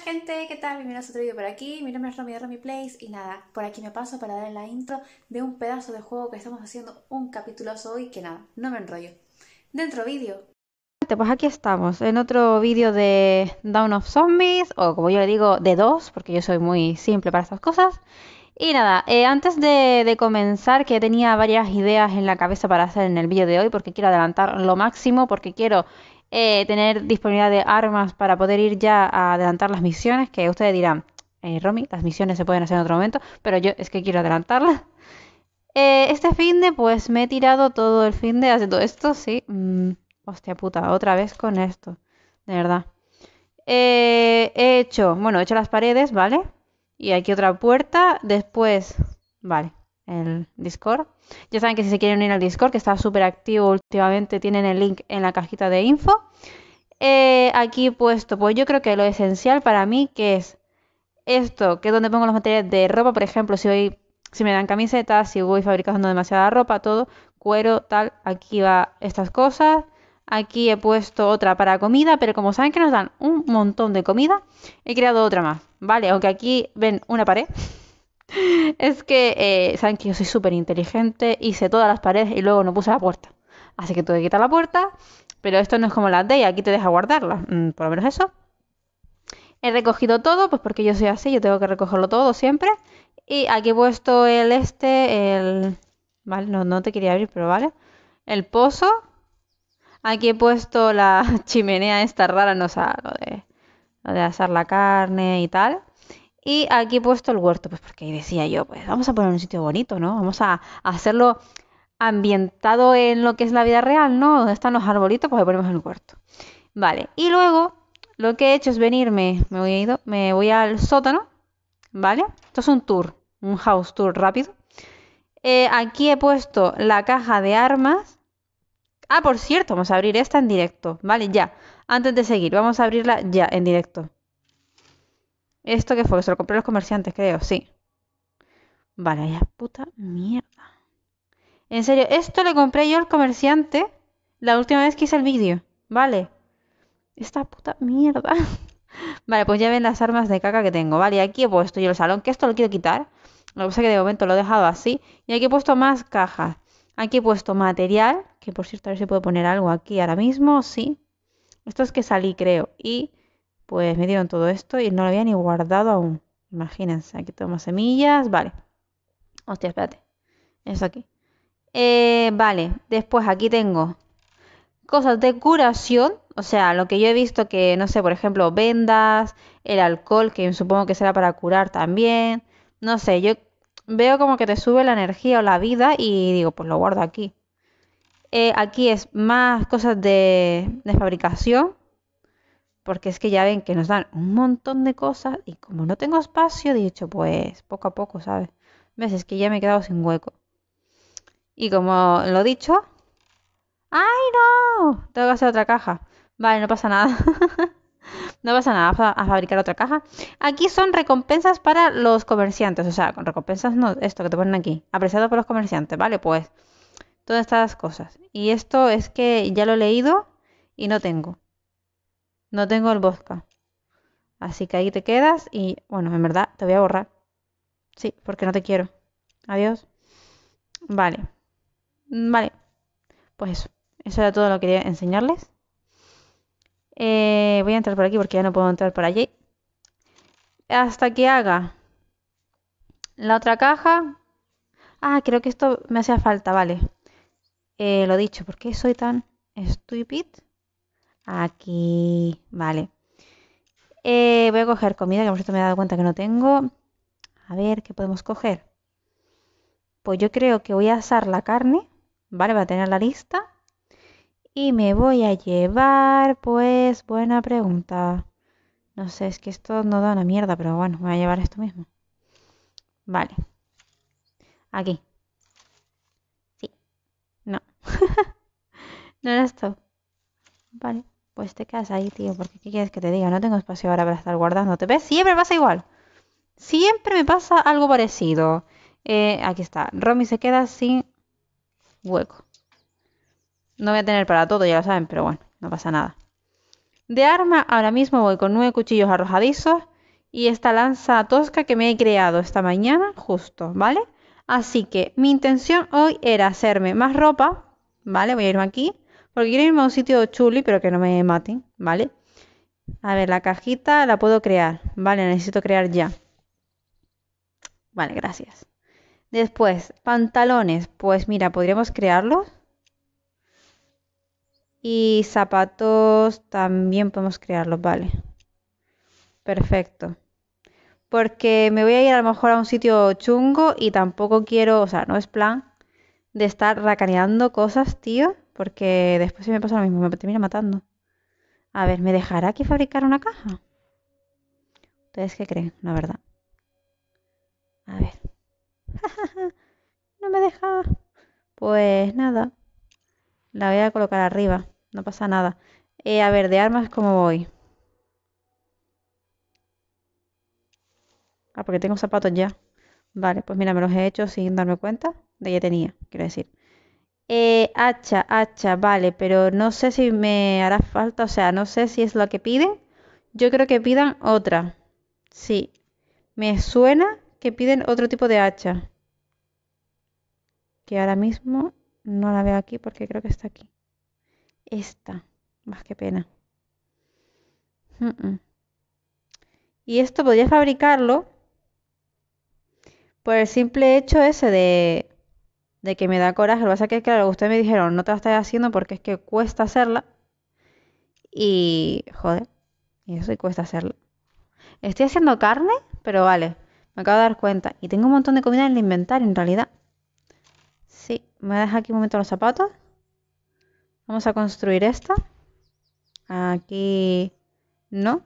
Hola gente, ¿qué tal? Bienvenidos a otro vídeo por aquí. Mi nombre es Romy de Romy Place y nada, por aquí me paso para dar la intro de un pedazo de juego que estamos haciendo un capituloso hoy que nada, no me enrollo. Dentro vídeo. Pues aquí estamos, en otro vídeo de Down of Zombies, o como yo le digo, de dos, porque yo soy muy simple para estas cosas. Y nada, eh, antes de, de, comenzar, que tenía varias ideas en la cabeza para hacer en el vídeo de hoy, porque quiero adelantar lo máximo, porque quiero eh, tener disponibilidad de armas para poder ir ya a adelantar las misiones, que ustedes dirán, eh, Romy, las misiones se pueden hacer en otro momento, pero yo es que quiero adelantarlas. Eh, este fin de, pues me he tirado todo el fin de todo esto, sí. Mm, hostia puta, otra vez con esto, de verdad. Eh, he hecho, bueno, he hecho las paredes, ¿vale? Y aquí otra puerta, después, vale el Discord. Ya saben que si se quieren unir al Discord, que está súper activo últimamente, tienen el link en la cajita de info. Aquí eh, aquí puesto, pues yo creo que lo esencial para mí que es esto, que es donde pongo los materiales de ropa, por ejemplo, si hoy si me dan camisetas, si voy fabricando demasiada ropa, todo, cuero, tal, aquí va estas cosas. Aquí he puesto otra para comida, pero como saben que nos dan un montón de comida, he creado otra más, ¿vale? Aunque aquí ven una pared, es que eh, saben que yo soy súper inteligente, hice todas las paredes y luego no puse la puerta. Así que tuve que quitar la puerta, pero esto no es como la de aquí te deja guardarla, mm, por lo menos eso. He recogido todo, pues porque yo soy así, yo tengo que recogerlo todo siempre. Y aquí he puesto el este, el... Vale, no, no te quería abrir, pero vale. El pozo. Aquí he puesto la chimenea esta rara, no sabe de, lo de asar la carne y tal. Y aquí he puesto el huerto, pues porque decía yo, pues vamos a poner un sitio bonito, ¿no? Vamos a, hacerlo ambientado en lo que es la vida real, ¿no? Donde están los arbolitos, pues le ponemos el huerto. Vale, y luego lo que he hecho es venirme, me voy, a me voy al sótano, ¿vale? Esto es un tour, un house tour rápido. Eh, aquí he puesto la caja de armas. Ah, por cierto, vamos a abrir esta en directo, ¿vale? Ya, antes de seguir, vamos a abrirla ya en directo. ¿Esto qué fue? se lo compré a los comerciantes, creo, sí. Vale, ya puta mierda. En serio, esto le compré yo al comerciante la última vez que hice el vídeo. Vale. Esta puta mierda. Vale, pues ya ven las armas de caca que tengo. Vale, aquí he puesto yo el salón, que esto lo quiero quitar. Lo que pasa es que de momento lo he dejado así. Y aquí he puesto más cajas. Aquí he puesto material, que por cierto, a ver si puedo poner algo aquí ahora mismo. Sí. Esto es que salí, creo. Y pues me dieron todo esto y no lo había ni guardado aún. Imagínense, aquí tengo semillas, vale. Hostia, espérate. Eso aquí. Eh, vale, después aquí tengo cosas de curación, o sea, lo que yo he visto que, no sé, por ejemplo, vendas, el alcohol, que supongo que será para curar también, no sé, yo veo como que te sube la energía o la vida y digo, pues lo guardo aquí. Eh, aquí es más cosas de, de fabricación, porque es que ya ven que nos dan un montón de cosas y como no tengo espacio, he dicho, pues poco a poco, ¿sabes? ¿Ves? que ya me he quedado sin hueco. Y como lo he dicho, ¡ay no! Tengo que hacer otra caja. Vale, no pasa nada. no pasa nada a fabricar otra caja. Aquí son recompensas para los comerciantes, o sea, con recompensas no, esto que te ponen aquí, apreciado por los comerciantes, ¿vale? Pues todas estas cosas. Y esto es que ya lo he leído y no tengo. No tengo el bosque Así que ahí te quedas y, bueno, en verdad te voy a borrar. Sí, porque no te quiero. Adiós. Vale. Vale. Pues eso. Eso era todo lo que quería enseñarles. Eh, voy a entrar por aquí porque ya no puedo entrar por allí. Hasta que haga la otra caja. Ah, creo que esto me hacía falta, vale. Eh, lo dicho, porque soy tan stupid? Aquí, vale. Eh, voy a coger comida, que por cierto me he dado cuenta que no tengo. A ver, ¿qué podemos coger? Pues yo creo que voy a asar la carne, ¿vale? Va a tener la lista. Y me voy a llevar, pues, buena pregunta. No sé, es que esto no da una mierda, pero bueno, me voy a llevar esto mismo. Vale. Aquí. Sí. No. no era esto. Vale. Pues te quedas ahí, tío, porque ¿qué quieres que te diga? No tengo espacio ahora para estar guardando. Te ¿Ves? Siempre pasa igual. Siempre me pasa algo parecido. Eh, aquí está. Romy se queda sin hueco. No voy a tener para todo, ya lo saben, pero bueno, no pasa nada. De arma, ahora mismo voy con nueve cuchillos arrojadizos y esta lanza tosca que me he creado esta mañana, justo, ¿vale? Así que mi intención hoy era hacerme más ropa, ¿vale? Voy a irme aquí porque quiero irme a un sitio chuli, pero que no me maten, ¿vale? A ver, la cajita la puedo crear. Vale, necesito crear ya. Vale, gracias. Después, pantalones. Pues mira, podríamos crearlos. Y zapatos también podemos crearlos, vale. Perfecto. Porque me voy a ir a lo mejor a un sitio chungo y tampoco quiero, o sea, no es plan de estar racaneando cosas, tío. Porque después si me pasa lo mismo, me termina matando. A ver, ¿me dejará aquí fabricar una caja? ¿Ustedes qué creen? La verdad. A ver. no me deja. Pues nada. La voy a colocar arriba. No pasa nada. Eh, a ver, de armas, ¿cómo voy? Ah, porque tengo zapatos ya. Vale, pues mira, me los he hecho sin darme cuenta de que tenía, quiero decir. Eh, hacha, hacha, vale, pero no sé si me hará falta, o sea, no sé si es lo que piden. Yo creo que pidan otra. Sí, me suena que piden otro tipo de hacha. Que ahora mismo no la veo aquí porque creo que está aquí. Esta, más que pena. Y esto podría fabricarlo por el simple hecho ese de de que me da coraje. Lo que pasa es que, claro, ustedes me dijeron, no te la estás haciendo porque es que cuesta hacerla. Y, joder, y eso cuesta hacerlo Estoy haciendo carne, pero vale, me acabo de dar cuenta. Y tengo un montón de comida en el inventario, en realidad. Sí, me voy aquí un momento los zapatos. Vamos a construir esta. Aquí no.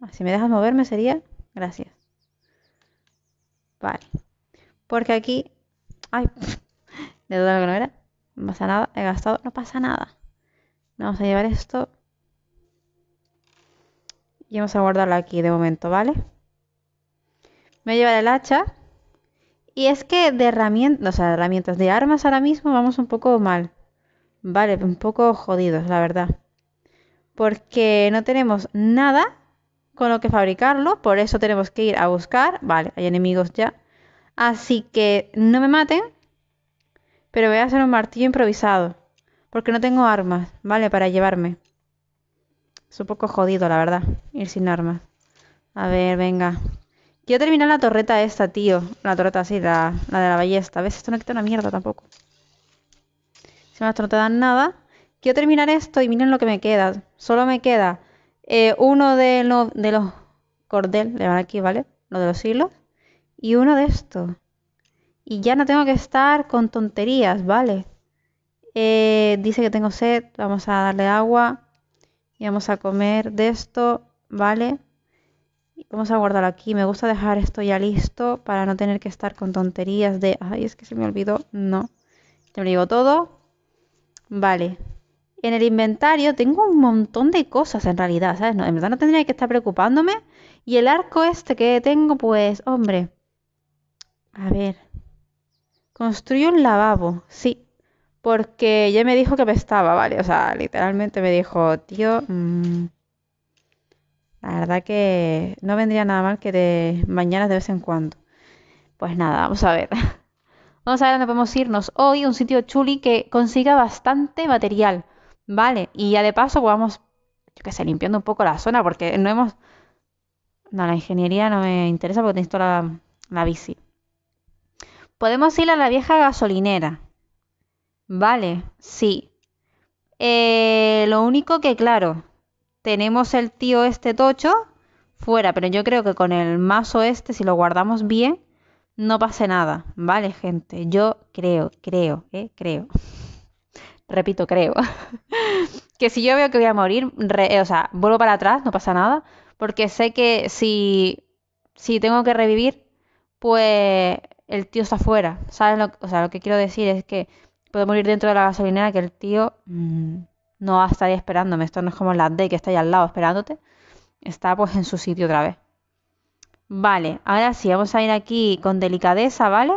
Ah, si me dejas moverme sería. Gracias. Vale. Porque aquí. Ay, de que no era. No pasa nada, he gastado, no pasa nada. Vamos a llevar esto. Y vamos a guardarlo aquí de momento, ¿vale? Me voy a el hacha. Y es que de herramientas, o sea, de herramientas de armas ahora mismo vamos un poco mal. Vale, un poco jodidos, la verdad. Porque no tenemos nada con lo que fabricarlo, por eso tenemos que ir a buscar. Vale, hay enemigos ya. Así que no me maten, pero voy a hacer un martillo improvisado, porque no tengo armas, ¿vale? Para llevarme. Es un poco jodido, la verdad, ir sin armas. A ver, venga. Quiero terminar la torreta esta, tío. La torreta, así, la, de la ballesta. ¿Ves? Esto no quita una mierda tampoco. Si más no te dan nada. Quiero terminar esto y miren lo que me queda. Solo me queda eh, uno de, de los cordel, le van aquí, ¿vale? Lo de los hilos. Y uno de estos. Y ya no tengo que estar con tonterías, ¿vale? Eh, dice que tengo sed, vamos a darle agua y vamos a comer de esto, ¿vale? Vamos a guardarlo aquí. Me gusta dejar esto ya listo para no tener que estar con tonterías de, ay, es que se me olvidó. No, Te lo digo todo. Vale. En el inventario tengo un montón de cosas en realidad, ¿sabes? No, en verdad no tendría que estar preocupándome. Y el arco este que tengo, pues, hombre. A ver. Construí un lavabo, sí, porque ella me dijo que estaba, ¿vale? O sea, literalmente me dijo, tío, mm, la verdad que no vendría nada mal que de mañanas de vez en cuando. Pues nada, vamos a ver. Vamos a ver dónde podemos irnos hoy, un sitio chuli que consiga bastante material, ¿vale? Y ya de paso pues vamos, yo qué sé, limpiando un poco la zona porque no hemos... No, la ingeniería no me interesa porque necesito la bici. Podemos ir a la vieja gasolinera. Vale, sí. Eh, lo único que, claro, tenemos el tío este tocho fuera, pero yo creo que con el mazo este, si lo guardamos bien, no pase nada. Vale, gente, yo creo, creo, eh, creo. Repito, creo. que si yo veo que voy a morir, eh, o sea, vuelvo para atrás, no pasa nada, porque sé que si, si tengo que revivir, pues el tío está afuera. ¿Sabes? Lo, o sea, lo que quiero decir es que puedo morir dentro de la gasolinera que el tío mm, no va a estar esperándome. Esto no es como la D que está ahí al lado esperándote. Está pues en su sitio otra vez. Vale, ahora sí, vamos a ir aquí con delicadeza, ¿vale?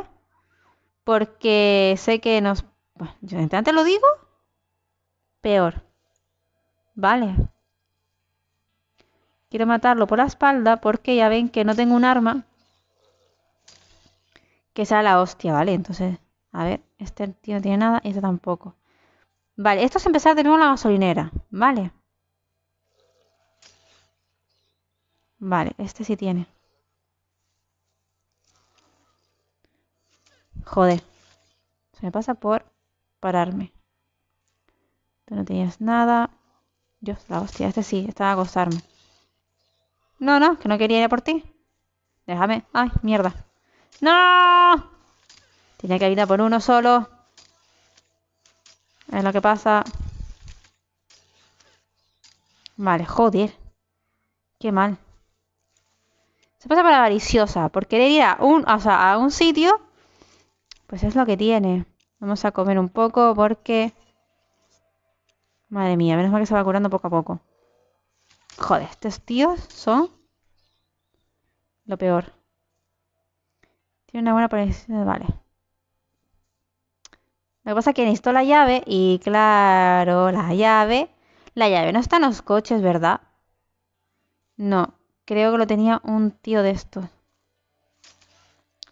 Porque sé que nos... yo antes lo digo, peor. Vale. Quiero matarlo por la espalda porque ya ven que no tengo un arma que sea la hostia, ¿vale? Entonces, a ver, este tío no tiene nada y este tampoco. Vale, esto es empezar de nuevo la gasolinera, ¿vale? Vale, este sí tiene. Joder. Se me pasa por pararme. Tú no tenías nada. Yo, la hostia, este sí, estaba a gozarme. No, no, que no quería ir a por ti. Déjame. Ay, mierda. ¡No! Tenía que habitar por uno solo. Es lo que pasa. Vale, joder. Qué mal. Se pasa por avariciosa. Por querer ir a un, a un sitio. Pues es lo que tiene. Vamos a comer un poco porque... Madre mía, menos mal que se va curando poco a poco. Joder, estos tíos son... Lo peor. Tiene una buena apariencia, Vale. Lo que pasa es que necesito la llave y claro, la llave. La llave no está en los coches, ¿verdad? No, creo que lo tenía un tío de estos.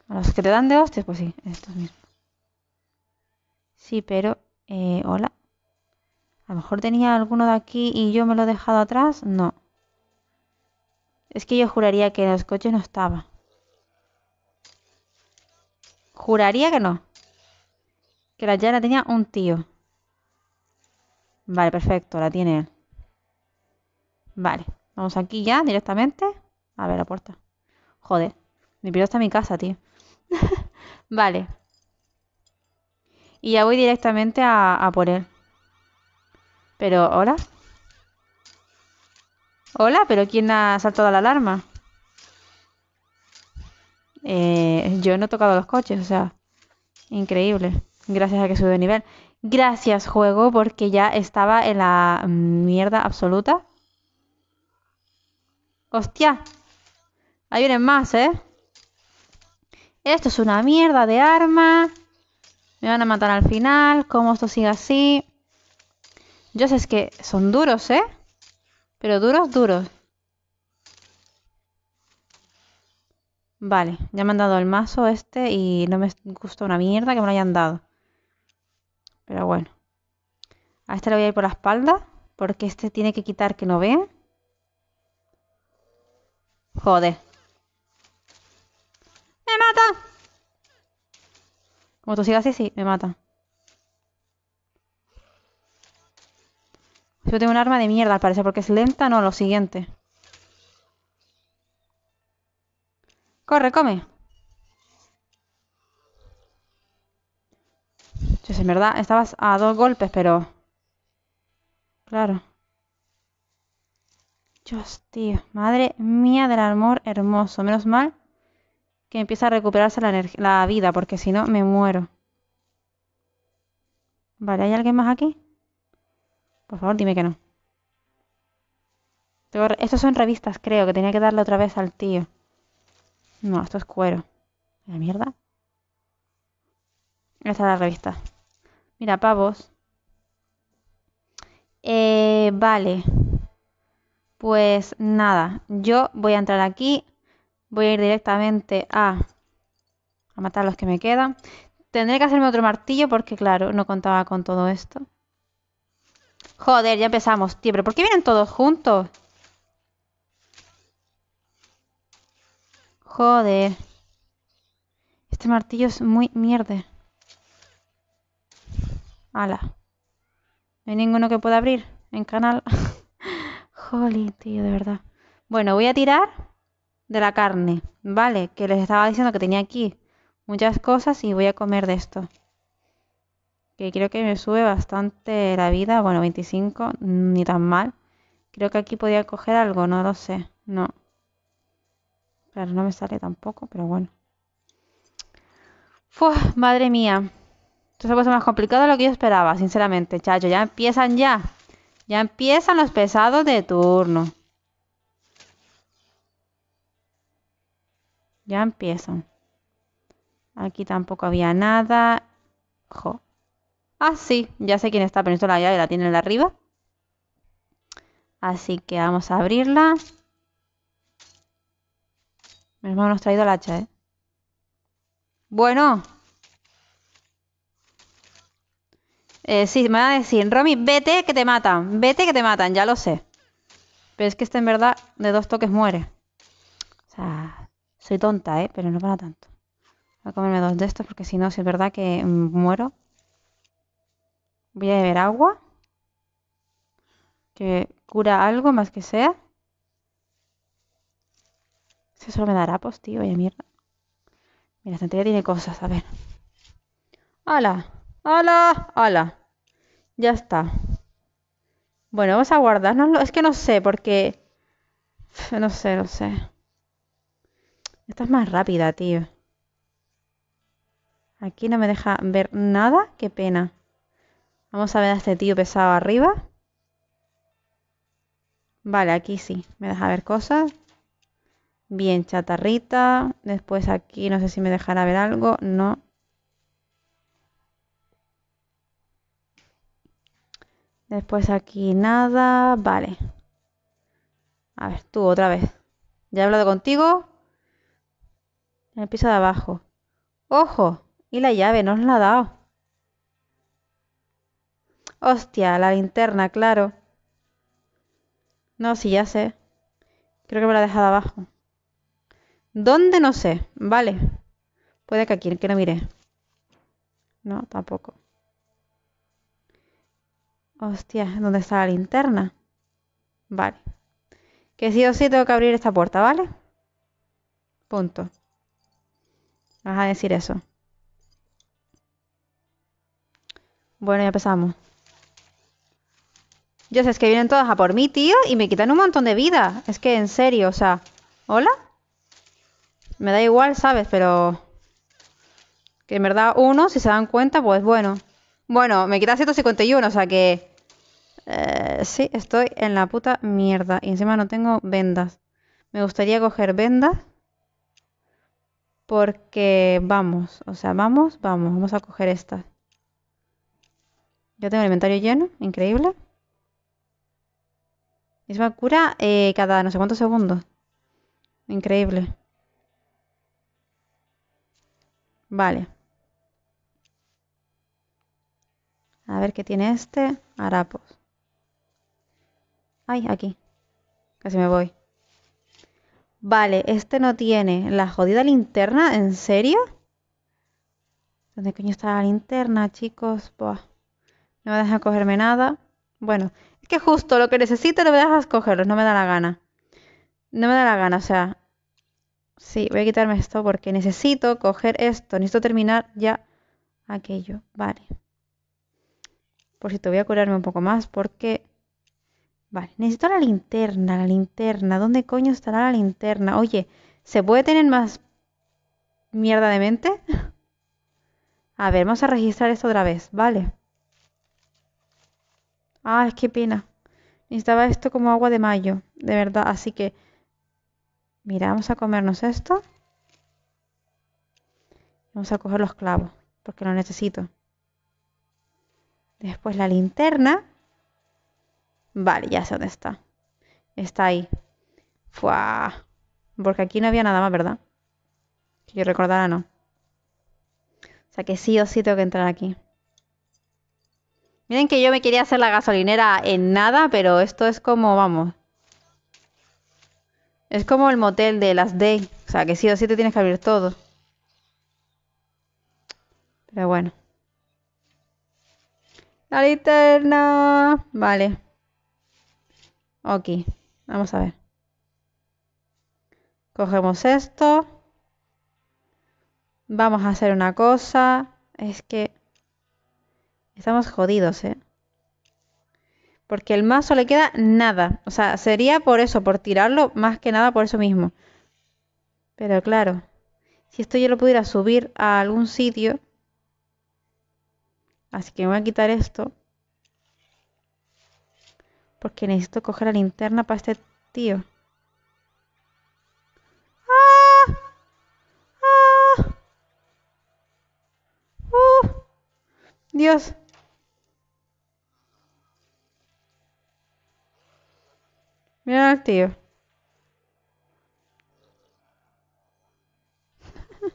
A los que te dan de hostias, pues sí, estos mismos. Sí, pero... Eh, hola. A lo mejor tenía alguno de aquí y yo me lo he dejado atrás. No. Es que yo juraría que en los coches no estaba. Juraría que no. Que la la tenía un tío. Vale, perfecto, la tiene él. Vale, vamos aquí ya directamente. A ver la puerta. Joder, mi piloto está en mi casa, tío. vale. Y ya voy directamente a, a por él. Pero, ¿hola? ¿Hola? ¿Pero quién ha saltado la alarma? Eh, yo no he tocado los coches, o sea, increíble. Gracias a que sube nivel. Gracias, juego, porque ya estaba en la mierda absoluta. ¡Hostia! Ahí vienen más, ¿eh? Esto es una mierda de arma. Me van a matar al final. ¿Cómo esto sigue así. Yo sé que son duros, ¿eh? Pero duros, duros. Vale, ya me han dado el mazo este y no me gusta una mierda que me lo hayan dado. Pero bueno. A este le voy a ir por la espalda porque este tiene que quitar que no vea. Joder. ¡Me mata! Como tú sigas así, sí, me mata. Yo tengo un arma de mierda, al parecer, porque es lenta, no, lo siguiente. Corre, come. Yo en verdad estabas a dos golpes, pero... Claro. Dios, tío. Madre mía del amor hermoso. Menos mal que empieza a recuperarse la, la vida, porque si no me muero. Vale, ¿hay alguien más aquí? Por favor, dime que no. Estos son revistas, creo, que tenía que darle otra vez al tío. No, esto es cuero. ¿La mierda? Esta es la revista. Mira, pavos. Eh, vale. Pues nada, yo voy a entrar aquí. Voy a ir directamente a, a matar a los que me quedan. Tendré que hacerme otro martillo porque, claro, no contaba con todo esto. Joder, ya empezamos, tío. ¿Pero por qué vienen todos juntos? Joder. Este martillo es muy mierda. Ala. No hay ninguno que pueda abrir en canal. Jolín, tío, de verdad. Bueno, voy a tirar de la carne, ¿vale? Que les estaba diciendo que tenía aquí muchas cosas y voy a comer de esto. Que creo que me sube bastante la vida. Bueno, 25, ni tan mal. Creo que aquí podía coger algo, no lo sé. No. Claro, no me sale tampoco, pero bueno. madre mía. Esto se ha puesto más complicado de lo que yo esperaba, sinceramente, chacho. Ya empiezan ya. Ya empiezan los pesados de turno. Ya empiezan. Aquí tampoco había nada. Jo. Ah, sí, ya sé quién está, pero esto la llave la tiene arriba. Así que vamos a abrirla. Menos hermano traído el hacha, ¿eh? Bueno. Eh, sí, me van a decir, Romy, vete que te matan. Vete que te matan, ya lo sé. Pero es que este en verdad de dos toques muere. O sea, soy tonta, ¿eh? Pero no para tanto. Voy a comerme dos de estos porque si no, si es verdad que mm, muero. Voy a beber agua. Que cura algo más que sea. Eso solo me dará, pues, tío, vaya mierda. Mira, esta tiene cosas, a ver. ¡Hala! ¡Hala! ¡Hala! Ya está. Bueno, vamos a guardárnoslo. Es que no sé, porque... No sé, no sé. Esta es más rápida, tío. Aquí no me deja ver nada. Qué pena. Vamos a ver a este tío pesado arriba. Vale, aquí sí. Me deja ver cosas. Bien, chatarrita. Después aquí no sé si me dejará ver algo. No. Después aquí nada. Vale. A ver, tú otra vez. Ya he hablado contigo. En el piso de abajo. ¡Ojo! Y la llave, ¿nos la ha dado. Hostia, la linterna, claro. No, sí, ya sé. Creo que me la ha dejado abajo. ¿Dónde? No sé. Vale. Puede que aquí, que no mire. No, tampoco. Hostia, ¿dónde está la linterna? Vale. Que sí o sí tengo que abrir esta puerta, ¿vale? Punto. Vas a decir eso. Bueno, ya empezamos. Yo sé, es que vienen todas a por mí, tío, y me quitan un montón de vida. Es que en serio, o sea, ¿hola? Me da igual, ¿sabes? Pero... Que en verdad uno, si se dan cuenta, pues bueno. Bueno, me queda 151, o sea que... Eh, sí, estoy en la puta mierda. Y encima no tengo vendas. Me gustaría coger vendas. Porque vamos, o sea, vamos, vamos, vamos a coger estas. Yo tengo el inventario lleno, increíble. Es cura eh, cada no sé cuántos segundos. Increíble. Vale. A ver qué tiene este. Harapos. Ay, aquí. Casi me voy. Vale, este no tiene la jodida linterna. ¿En serio? ¿Dónde coño está la linterna, chicos? No me deja cogerme nada. Bueno, es que justo lo que necesito lo me dejas cogerlos. No me da la gana. No me da la gana, o sea, Sí, voy a quitarme esto porque necesito coger esto, necesito terminar ya aquello, vale. Por si te voy a curarme un poco más porque... Vale, necesito la linterna, la linterna. ¿Dónde coño estará la linterna? Oye, ¿se puede tener más mierda de mente? A ver, vamos a registrar esto otra vez, vale. Ah, es que pena. Necesitaba esto como agua de mayo, de verdad. Así que Mira, vamos a comernos esto. Vamos a coger los clavos, porque lo necesito. Después la linterna. Vale, ya sé dónde está. Está ahí. ¡Fua! Porque aquí no había nada más, ¿verdad? Que yo recordara, no. O sea que sí o sí tengo que entrar aquí. Miren que yo me quería hacer la gasolinera en nada, pero esto es como, vamos, es como el motel de las Day. O sea, que sí o sí te tienes que abrir todo. Pero bueno. La linterna. Vale. Ok. Vamos a ver. Cogemos esto. Vamos a hacer una cosa. Es que... Estamos jodidos, ¿eh? Porque el mazo le queda nada. O sea, sería por eso, por tirarlo, más que nada por eso mismo. Pero claro, si esto yo lo pudiera subir a algún sitio. Así que me voy a quitar esto. Porque necesito coger la linterna para este tío. ¡Ah! ¡Ah! ¡Uh! ¡Dios! Mira al tío.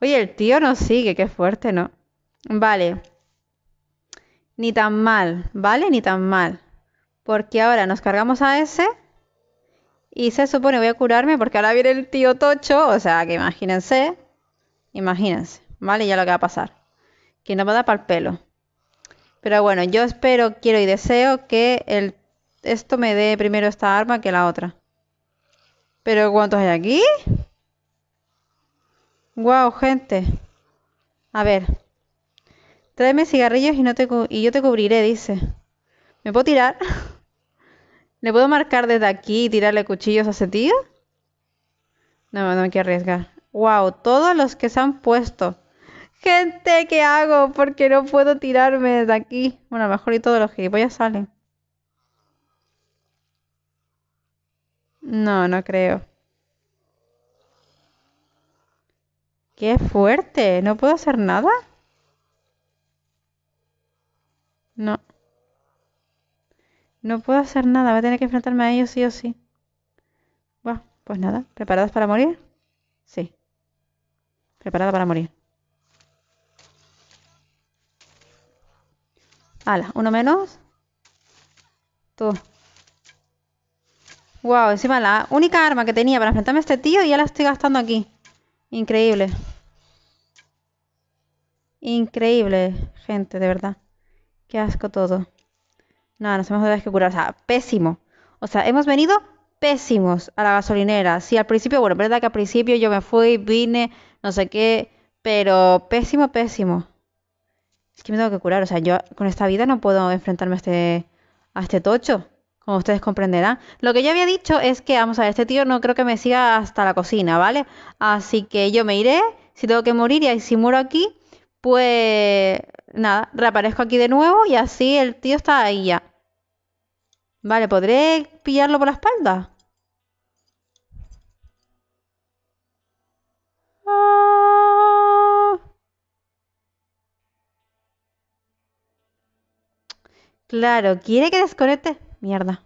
Oye, el tío nos sigue, qué fuerte, ¿no? Vale. Ni tan mal, ¿vale? Ni tan mal. Porque ahora nos cargamos a ese. Y se supone voy a curarme porque ahora viene el tío Tocho. O sea, que imagínense. Imagínense. ¿Vale? Ya lo que va a pasar. Que nos va a dar para el pelo. Pero bueno, yo espero, quiero y deseo que el, esto me dé primero esta arma que la otra. ¿Pero cuántos hay aquí? ¡Guau, wow, gente! A ver. Tráeme cigarrillos y, y yo te cubriré, dice. ¿Me puedo tirar? ¿Le puedo marcar desde aquí y tirarle cuchillos a ese tío? No, no me quiero arriesgar. ¡Wow! Todos los que se han puesto. Gente, ¿qué hago? Porque no puedo tirarme de aquí. Bueno, a lo mejor y todos los que a salen. No, no creo. ¡Qué fuerte! ¿No puedo hacer nada? No. No puedo hacer nada. Voy a tener que enfrentarme a ellos sí o sí. Bueno, pues nada. ¿Preparadas para morir? Sí. Preparada para morir. Ala, uno menos. Tú. Wow, encima la única arma que tenía para enfrentarme a este tío y ya la estoy gastando aquí. Increíble. Increíble, gente, de verdad. Qué asco todo. No, nos hemos ver que curar. O sea, pésimo. O sea, hemos venido pésimos a la gasolinera. Sí, al principio, bueno, verdad que al principio yo me fui, vine, no sé qué, pero pésimo, pésimo es que me tengo que curar. O sea, yo con esta vida no puedo enfrentarme a este, a este tocho, como ustedes comprenderán. Lo que yo había dicho es que, vamos a ver, este tío no creo que me siga hasta la cocina, ¿vale? Así que yo me iré, si tengo que morir y si muero aquí, pues nada, reaparezco aquí de nuevo y así el tío está ahí ya. Vale, ¿podré pillarlo por la espalda? Claro, ¿quiere que desconecte? Mierda.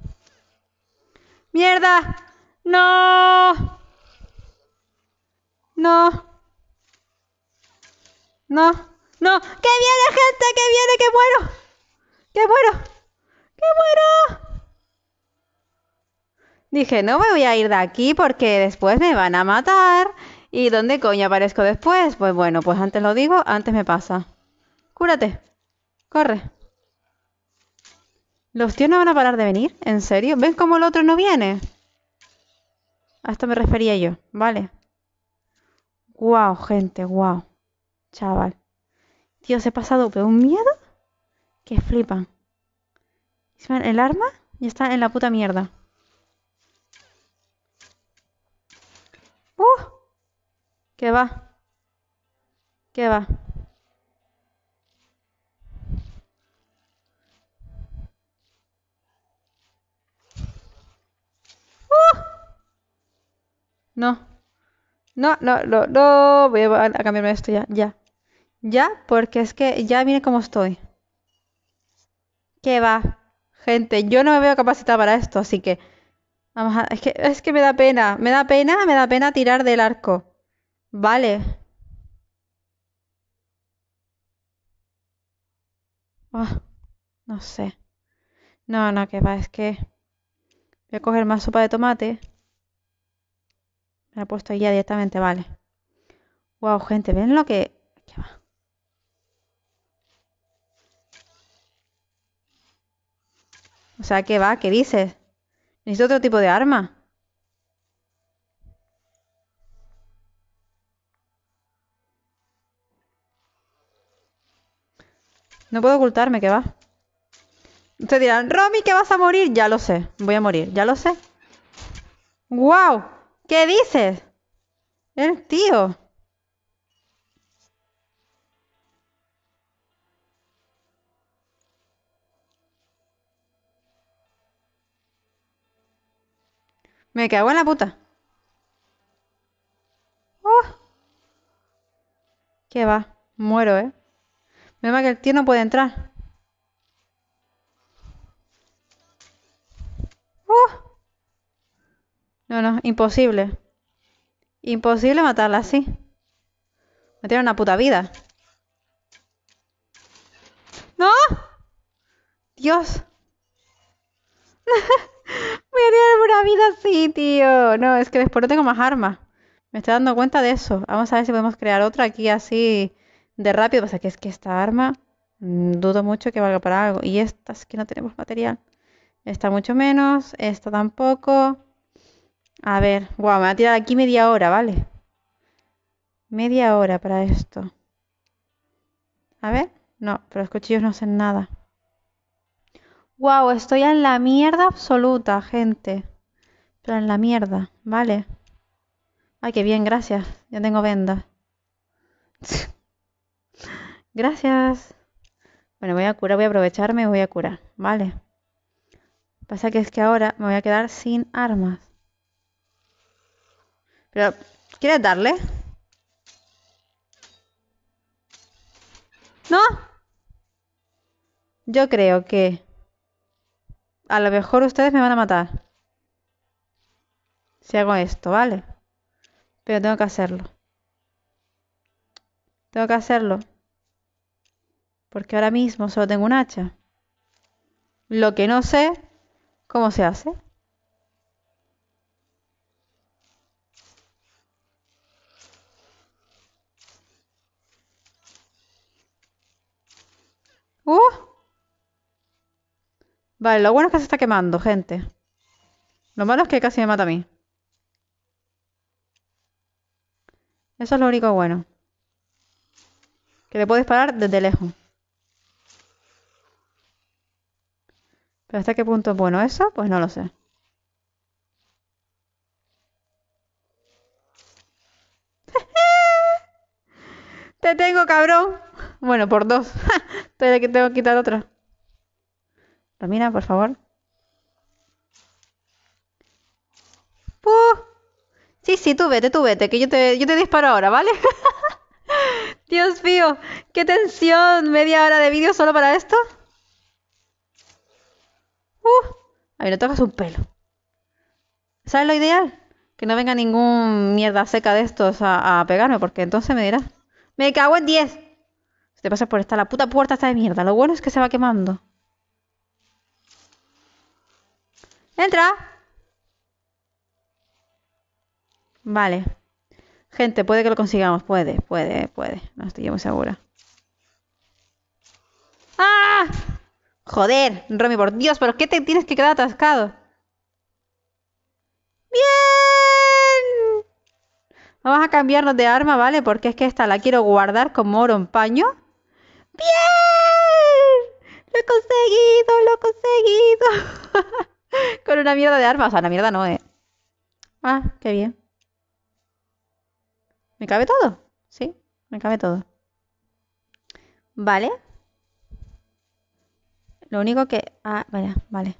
¡Mierda! ¡No! No. No. No. ¡Que viene gente! ¡Que viene! ¡Que muero! ¡Que muero! ¡Que muero! Dije, no me voy a ir de aquí porque después me van a matar. ¿Y dónde coño aparezco después? Pues bueno, pues antes lo digo, antes me pasa. Cúrate. Corre. ¿Los tíos no van a parar de venir? ¿En serio? ¿Ven cómo el otro no viene? A esto me refería yo, ¿vale? Wow, gente, wow. Chaval. Dios, he pasado pero un miedo que flipan. El arma ya está en la puta mierda. ¡Uh! ¿Qué va? ¿Qué va? No. No, no, no, no. Voy a, cambiarme esto ya, ya. Ya, porque es que ya viene cómo estoy. ¿Qué va? Gente, yo no me veo capacitada para esto, así que... Vamos a, es que, es que me da pena, me da pena, me da pena tirar del arco. Vale. Ah, no sé. No, no, ¿qué va, es que... Voy a coger más sopa de tomate. Me he puesto ya directamente, vale. Wow, gente, ven lo que. ¿Qué va? O sea, ¿qué va? ¿Qué dices? Necesito otro tipo de arma. No puedo ocultarme, ¿qué va? Ustedes dirán, Romy, que vas a morir. Ya lo sé, voy a morir, ya lo sé. ¡Wow! ¿Qué dices? El tío. Me cago en la puta. Oh. ¿Qué va? Muero, ¿eh? Me que el tío no puede entrar. No, no, imposible. Imposible matarla así. Me tiene una puta vida. ¡No! Dios. Me tiene una vida así, tío. No, es que después no tengo más armas. Me estoy dando cuenta de eso. Vamos a ver si podemos crear otra aquí así de rápido. o sea, que es que esta arma mm, dudo mucho que valga para algo. Y es que no tenemos material. Esta mucho menos. Esta tampoco. A ver, guau, me va a tirar aquí media hora, ¿vale? Media hora para esto. A ver, no, pero los cuchillos no hacen nada. Wow, estoy en la mierda absoluta, gente. Pero en la mierda, ¿vale? Ay, qué bien, gracias. Ya tengo venda gracias. Bueno, voy a curar, voy a aprovecharme y voy a curar, ¿vale? Pasa que es que ahora me voy a quedar sin armas. Pero, ¿quieres darle? ¿No? Yo creo que... A lo mejor ustedes me van a matar. Si hago esto, ¿vale? Pero tengo que hacerlo. Tengo que hacerlo. Porque ahora mismo solo tengo un hacha. Lo que no sé, ¿cómo se hace? Uh. Vale, lo bueno es que se está quemando, gente. Lo malo es que casi me mata a mí. Eso es lo único bueno. Que le puedo disparar desde lejos. Pero hasta qué punto es bueno eso, pues no lo sé. Te tengo, cabrón. Bueno, por dos. Todavía que tengo que quitar otra. Romina, por favor. Uh. Sí, sí, tú vete, tú vete, que yo te, yo te disparo ahora, ¿vale? Dios mío, qué tensión. Media hora de vídeo solo para esto. Uh. A no tocas un pelo. ¿Sabes lo ideal? Que no venga ningún mierda seca de estos a, a pegarme, porque entonces me dirás. Me cago en 10 te pasas por esta, la puta puerta está de mierda. Lo bueno es que se va quemando. ¡Entra! Vale. Gente, puede que lo consigamos. Puede, puede, puede. No estoy muy segura. ¡Ah! Joder, Romy, por Dios, ¿pero qué te tienes que quedar atascado? ¡Bien! Vamos a cambiarnos de arma, ¿vale? Porque es que esta la quiero guardar como oro en paño. ¡Bien! ¡Lo he conseguido! ¡Lo he conseguido! Con una mierda de arma. O sea, una mierda no, eh. Ah, qué bien. ¿Me cabe todo? Sí, me cabe todo. Vale. Lo único que... Ah, vaya, vale.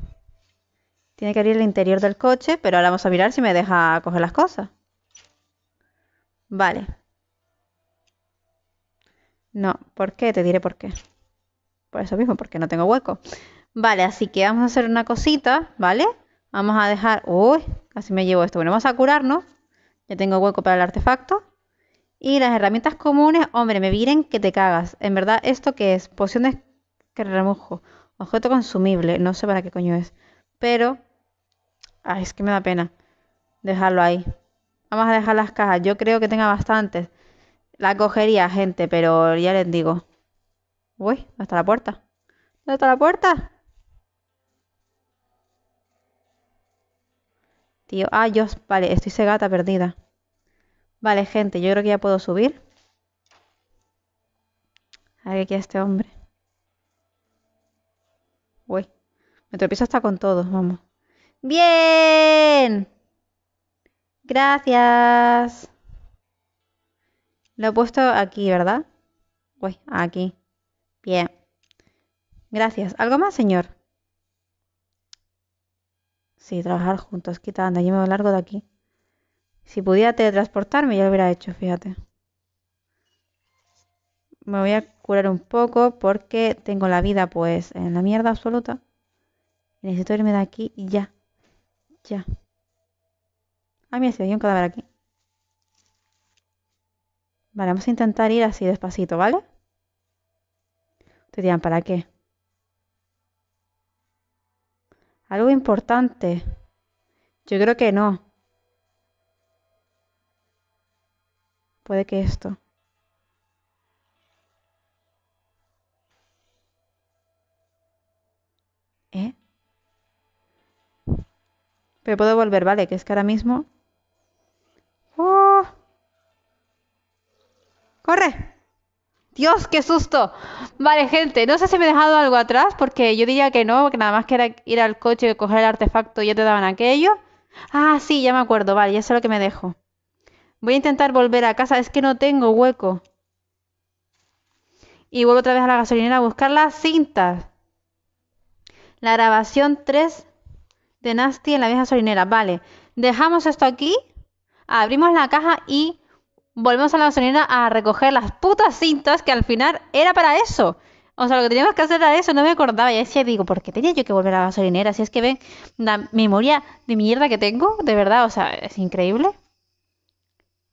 Tiene que abrir el interior del coche, pero ahora vamos a mirar si me deja coger las cosas. Vale. No, ¿por qué? Te diré por qué. Por eso mismo, porque no tengo hueco. Vale, así que vamos a hacer una cosita, ¿vale? Vamos a dejar... Uy, casi me llevo esto. Bueno, vamos a curarnos. Ya tengo hueco para el artefacto. Y las herramientas comunes, hombre, me miren que te cagas. En verdad, ¿esto qué es? Pociones que remojo. Objeto consumible. No sé para qué coño es. Pero... Ay, es que me da pena dejarlo ahí. Vamos a dejar las cajas. Yo creo que tenga bastantes. La cogería, gente, pero ya les digo. Uy, ¿dónde está la puerta? ¿Dónde está la puerta? Tío, ay, ah, yo, vale, estoy segata perdida. Vale, gente, yo creo que ya puedo subir. A ver qué este hombre. Uy, me tropiezo hasta con todos, vamos. ¡Bien! Gracias. Lo he puesto aquí, ¿verdad? Uy, aquí. Bien. Gracias. ¿Algo más, señor? Sí, trabajar juntos. Quita, anda, yo me largo de aquí. Si pudiera teletransportarme, ya lo hubiera hecho, fíjate. Me voy a curar un poco porque tengo la vida, pues, en la mierda absoluta. Necesito irme de aquí y ya. Ya. Ah, me se veía un cadáver aquí. Vale, vamos a intentar ir así despacito, ¿vale? Te dirán, ¿para qué? Algo importante. Yo creo que no. Puede que esto. ¿Eh? Pero puedo volver, ¿vale? Que es que ahora mismo corre. Dios, qué susto. Vale, gente, no sé si me he dejado algo atrás, porque yo diría que no, que nada más que era ir al coche y coger el artefacto y ya te daban aquello. Ah, sí, ya me acuerdo, vale, ya sé lo que me dejo. Voy a intentar volver a casa, es que no tengo hueco. Y vuelvo otra vez a la gasolinera a buscar las cintas. La grabación 3 de Nasty en la vieja gasolinera. Vale, dejamos esto aquí, abrimos la caja y volvemos a la gasolinera a recoger las putas cintas que al final era para eso. O sea, lo que teníamos que hacer era eso, no me acordaba. Y decía, digo, ¿por qué tenía yo que volver a la gasolinera? Si es que ven la memoria de mierda que tengo, de verdad, o sea, es increíble.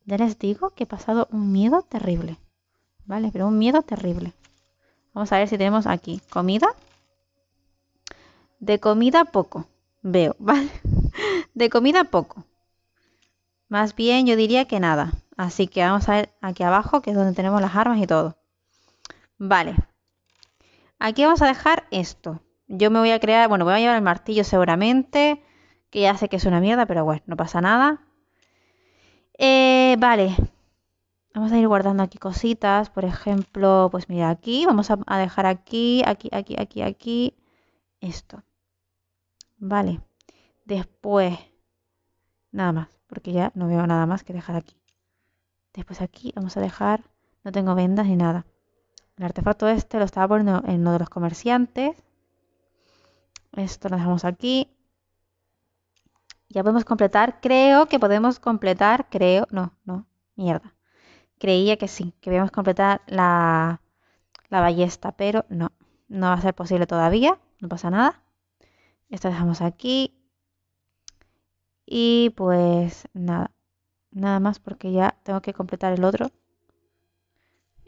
Ya les digo que he pasado un miedo terrible. Vale, pero un miedo terrible. Vamos a ver si tenemos aquí comida. De comida poco, veo, ¿vale? De comida poco. Más bien yo diría que nada. Así que vamos a ver aquí abajo, que es donde tenemos las armas y todo. Vale. Aquí vamos a dejar esto. Yo me voy a crear, bueno, voy a llevar el martillo seguramente, que ya sé que es una mierda, pero bueno, no pasa nada. Eh, vale. Vamos a ir guardando aquí cositas, por ejemplo, pues mira aquí, vamos a dejar aquí, aquí, aquí, aquí, aquí, esto. Vale. Después, nada más porque ya no veo nada más que dejar aquí. Después aquí vamos a dejar, no tengo vendas ni nada. El artefacto este lo estaba poniendo en uno de los comerciantes. Esto lo dejamos aquí. Ya podemos completar, creo que podemos completar, creo, no, no, mierda. Creía que sí, que a completar la, la ballesta, pero no, no va a ser posible todavía, no pasa nada. Esto dejamos aquí, y pues nada, nada más porque ya tengo que completar el otro.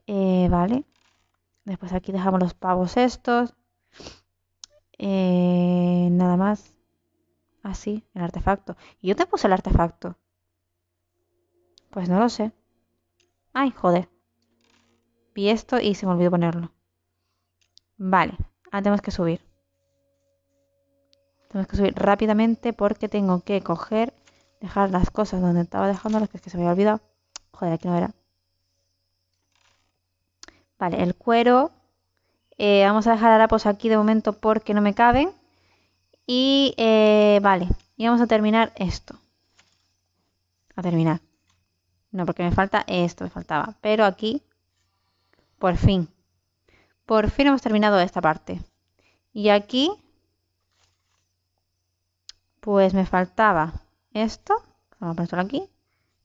Eh, vale. Después aquí dejamos los pavos estos. Eh, nada más. Así, el artefacto. ¿Y yo te puse el artefacto? Pues no lo sé. Ay, joder. Vi esto y se me olvidó ponerlo. Vale, ahora tenemos que subir. Tengo que subir rápidamente porque tengo que coger, dejar las cosas donde estaba dejando que que se me había olvidado. Joder, aquí no era. Vale, el cuero. Eh, vamos a dejar harapos aquí de momento porque no me caben. Y eh, vale, y vamos a terminar esto. A terminar. No, porque me falta esto, me faltaba. Pero aquí, por fin. Por fin hemos terminado esta parte. Y aquí pues me faltaba esto, vamos a ponerlo aquí,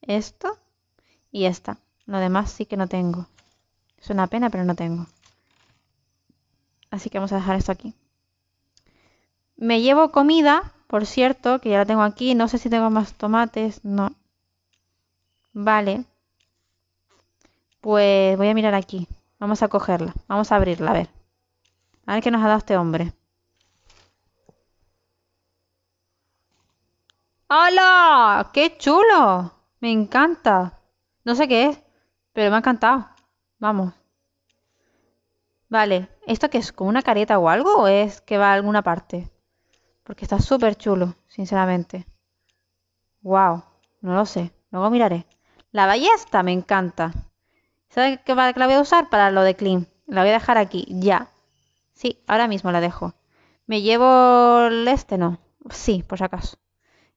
esto y esta. Lo demás sí que no tengo. Es una pena, pero no tengo. Así que vamos a dejar esto aquí. Me llevo comida, por cierto, que ya la tengo aquí. No sé si tengo más tomates, no. Vale. Pues voy a mirar aquí. Vamos a cogerla, vamos a abrirla, a ver. A ver qué nos ha dado este hombre. ¡Hola! ¡Qué chulo! Me encanta. No sé qué es, pero me ha encantado. Vamos. Vale, ¿esto qué es? ¿Como una careta o algo? ¿O es que va a alguna parte? Porque está súper chulo, sinceramente. Wow, no lo sé. Luego miraré. La ballesta me encanta. ¿Sabes qué va la voy a usar? Para lo de clean. La voy a dejar aquí, ya. Sí, ahora mismo la dejo. Me llevo el este, no. Sí, por si acaso.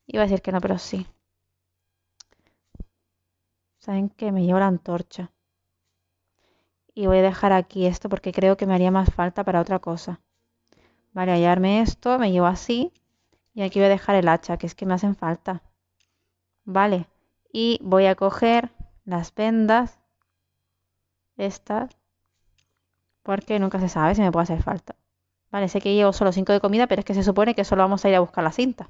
Iba a decir que no, pero sí. ¿Saben qué? Me llevo la antorcha. Y voy a dejar aquí esto porque creo que me haría más falta para otra cosa. Vale, hallarme esto, me llevo así. Y aquí voy a dejar el hacha, que es que me hacen falta. Vale. Y voy a coger las vendas. Estas. Porque nunca se sabe si me puede hacer falta. Vale, sé que llevo solo 5 de comida, pero es que se supone que solo vamos a ir a buscar la cinta.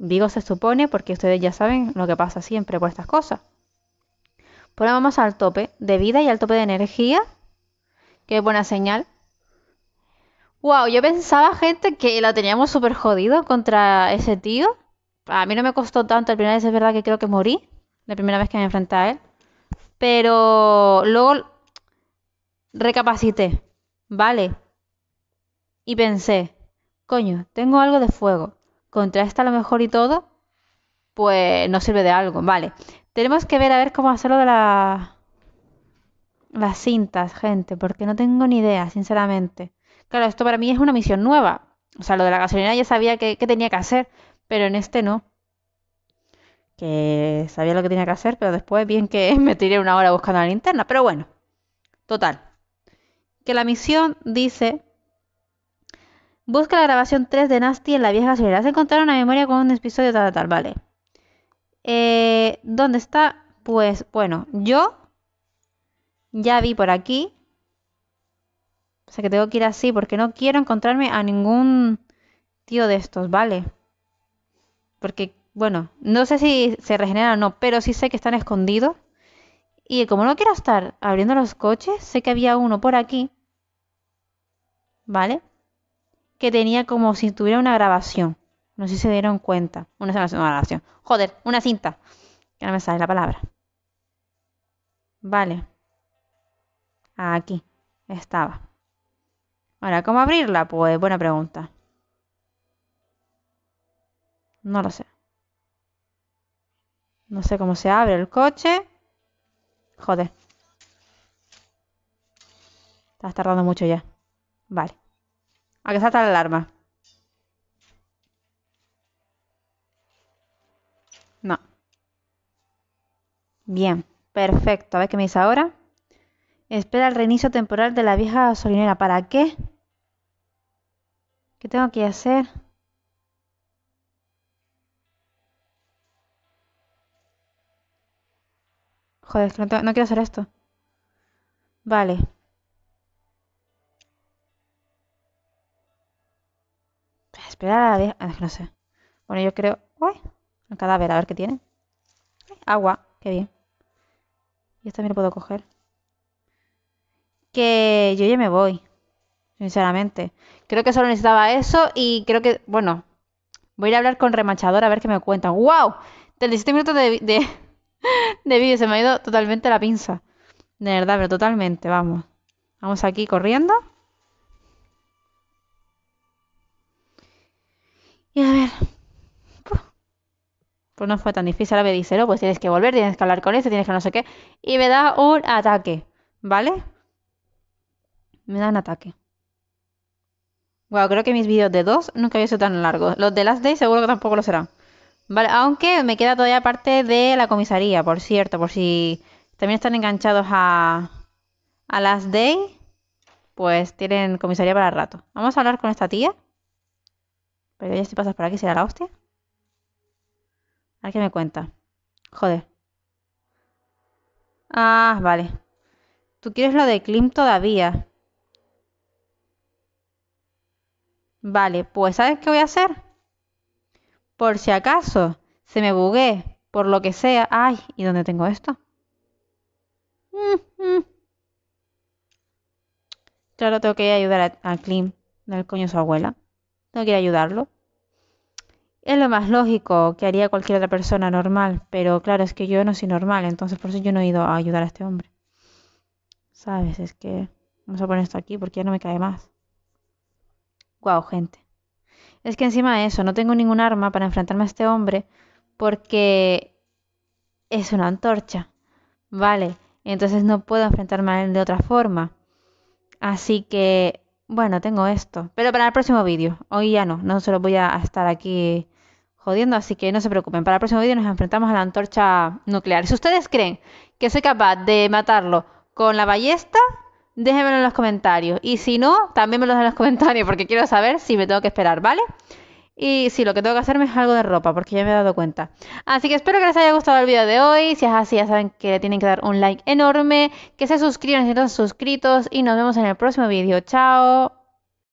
Vigo se supone porque ustedes ya saben lo que pasa siempre por estas cosas. Por vamos al tope de vida y al tope de energía. Qué buena señal. Wow, yo pensaba, gente, que la teníamos súper jodido contra ese tío. A mí no me costó tanto. El primer vez es verdad que creo que morí. La primera vez que me enfrenté a él. Pero luego recapacité. Vale. Y pensé, coño, tengo algo de fuego. Contra esta a lo mejor y todo, pues no sirve de algo, vale. Tenemos que ver a ver cómo hacerlo de las cintas, gente, porque no tengo ni idea, sinceramente. Claro, esto para mí es una misión nueva. O sea, lo de la gasolina ya sabía qué que tenía que hacer, pero en este no. Que sabía lo que tenía que hacer, pero después bien que me tiré una hora buscando la linterna. Pero bueno, total. Que la misión dice Busca la grabación 3 de Nasty en la vieja ciudad. Se encontraron una memoria con un episodio tal, tal, vale. Eh, ¿Dónde está? Pues bueno, yo ya vi por aquí. O sea que tengo que ir así porque no quiero encontrarme a ningún tío de estos, ¿vale? Porque, bueno, no sé si se regenera o no, pero sí sé que están escondidos. Y como no quiero estar abriendo los coches, sé que había uno por aquí. ¿Vale? que tenía como si tuviera una grabación. No sé si se dieron cuenta. Una, grabación. Joder, una cinta. que no me sale la palabra. Vale. Aquí. Estaba. Ahora, ¿cómo abrirla? Pues buena pregunta. No lo sé. No sé cómo se abre el coche. Joder. Estás tardando mucho ya. Vale. A que salta la alarma. No. Bien, perfecto. A ver qué me dice ahora. Espera el reinicio temporal de la vieja gasolinera. ¿Para qué? ¿Qué tengo que hacer? Joder, no, no quiero hacer esto. Vale. esperar a la ah, No sé. Bueno, yo creo. Uy, el cadáver, a ver qué tiene. Agua, qué bien. Y esto también lo puedo coger. Que yo ya me voy. Sinceramente. Creo que solo necesitaba eso y creo que. Bueno. Voy a ir a hablar con Remachador a ver qué me cuenta ¡Wow! 37 minutos de, de, de vídeo. Se me ha ido totalmente la pinza. De verdad, pero totalmente, vamos. Vamos aquí corriendo. a ver. Pues no fue tan difícil. Ahora me dice, no, pues tienes que volver, tienes que hablar con este tienes que no sé qué. Y me da un ataque, ¿vale? Me da un ataque. Bueno, creo que mis vídeos de dos nunca había sido tan largos. Los de Last Day seguro que tampoco lo serán. Vale, aunque me queda todavía parte de la comisaría, por cierto, por si también están enganchados a, a Last Day, pues tienen comisaría para rato. Vamos a hablar con esta tía. Pero ya si pasas por aquí será la hostia. A ver qué me cuenta. Joder. Ah, vale. Tú quieres lo de Klim todavía. Vale, pues ¿sabes qué voy a hacer? Por si acaso se me bugué, por lo que sea. Ay, ¿y dónde tengo esto? Mm, mm. Claro, tengo que ayudar a, a Klim. Del coño su abuela no quiere ayudarlo. Es lo más lógico que haría cualquier otra persona normal, pero claro, es que yo no soy normal, entonces por eso yo no he ido a ayudar a este hombre. ¿Sabes? Es que vamos a poner esto aquí porque ya no me cae más. Guau, gente. Es que encima de eso, no tengo ningún arma para enfrentarme a este hombre porque es una antorcha. Vale, entonces no puedo enfrentarme a él de otra forma. Así que bueno, tengo esto, pero para el próximo vídeo. Hoy ya no, no se lo voy a estar aquí jodiendo, así que no se preocupen. Para el próximo vídeo nos enfrentamos a la antorcha nuclear. Si ustedes creen que soy capaz de matarlo con la ballesta, déjenmelo en los comentarios. Y si no, también me lo en los comentarios, porque quiero saber si me tengo que esperar, ¿vale? Y sí, lo que tengo que hacerme es algo de ropa, porque ya me he dado cuenta. Así que espero que les haya gustado el video de hoy. Si es así, ya saben que le tienen que dar un like enorme, que se suscriban si no están suscritos y nos vemos en el próximo video. Chao.